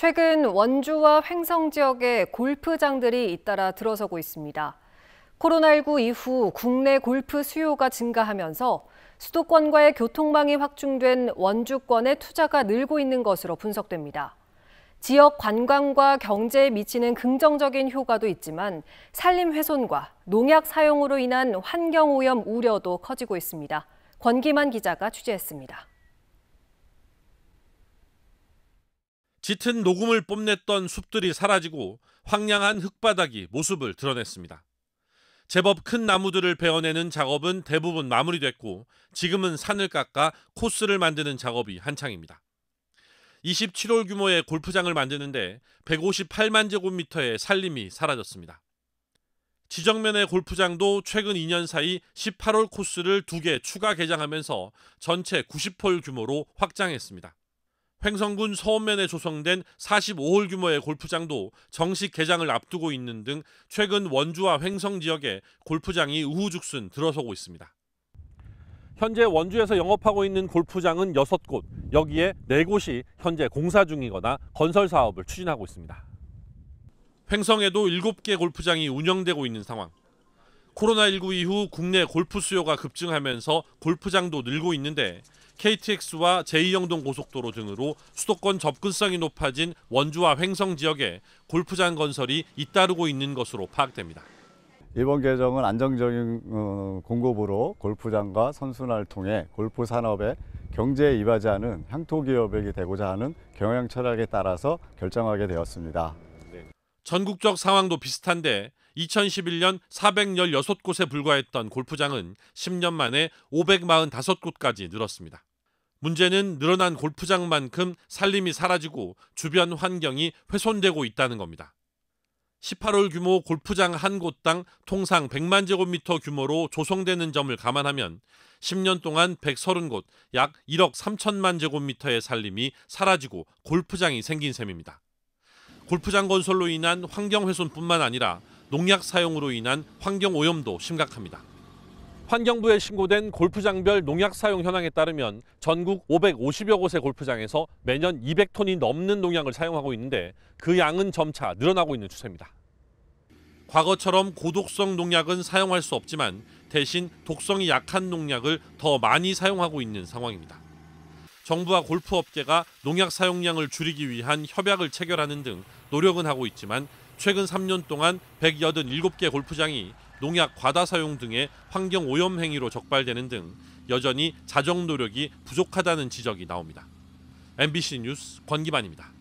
최근 원주와 횡성 지역에 골프장들이 잇따라 들어서고 있습니다. 코로나19 이후 국내 골프 수요가 증가하면서 수도권과의 교통망이 확충된 원주권의 투자가 늘고 있는 것으로 분석됩니다. 지역 관광과 경제에 미치는 긍정적인 효과도 있지만 산림 훼손과 농약 사용으로 인한 환경오염 우려도 커지고 있습니다. 권기만 기자가 취재했습니다. 짙은 녹음을 뽐냈던 숲들이 사라지고 황량한 흙바닥이 모습을 드러냈습니다. 제법 큰 나무들을 베어내는 작업은 대부분 마무리됐고 지금은 산을 깎아 코스를 만드는 작업이 한창입니다. 2 7월 규모의 골프장을 만드는데 158만 제곱미터의 산림이 사라졌습니다. 지정면의 골프장도 최근 2년 사이 18홀 코스를 2개 추가 개장하면서 전체 90홀 규모로 확장했습니다. 횡성군 서원면에 조성된 45홀 규모의 골프장도 정식 개장을 앞두고 있는 등 최근 원주와 횡성 지역에 골프장이 우후죽순 들어서고 있습니다. 현재 원주에서 영업하고 있는 골프장은 6곳, 여기에 4곳이 현재 공사 중이거나 건설 사업을 추진하고 있습니다. 횡성에도 7개 골프장이 운영되고 있는 상황. 코로나19 이후 국내 골프 수요가 급증하면서 골프장도 늘고 있는데 KTX와 제2영동 고속도로 등으로 수도권 접근성이 높아진 원주와 횡성 지역에 골프장 건설이 잇따르고 있는 것으로 파악됩니다. 이번 개정은 안정적인 어, 공급으로 골프장과 선수날 통해 골프 산업의 경제에 이바지하는 향토 기업이 되고자 하는 경영 철학에 따라서 결정하게 되었습니다. 전국적 상황도 비슷한데 2011년 416곳에 불과했던 골프장은 10년 만에 545곳까지 늘었습니다. 문제는 늘어난 골프장만큼 살림이 사라지고 주변 환경이 훼손되고 있다는 겁니다. 1 8월 규모 골프장 한 곳당 통상 100만 제곱미터 규모로 조성되는 점을 감안하면 10년 동안 130곳, 약 1억 3천만 제곱미터의 살림이 사라지고 골프장이 생긴 셈입니다. 골프장 건설로 인한 환경 훼손뿐만 아니라 농약 사용으로 인한 환경 오염도 심각합니다. 환경부에 신고된 골프장별 농약 사용 현황에 따르면 전국 550여 곳의 골프장에서 매년 200톤이 넘는 농약을 사용하고 있는데 그 양은 점차 늘어나고 있는 추세입니다. 과거처럼 고독성 농약은 사용할 수 없지만 대신 독성이 약한 농약을 더 많이 사용하고 있는 상황입니다. 정부와 골프업계가 농약 사용량을 줄이기 위한 협약을 체결하는 등 노력은 하고 있지만 최근 3년 동안 187개 골프장이 농약 과다 사용 등의 환경 오염 행위로 적발되는 등 여전히 자정 노력이 부족하다는 지적이 나옵니다. MBC 뉴스 권기만입니다.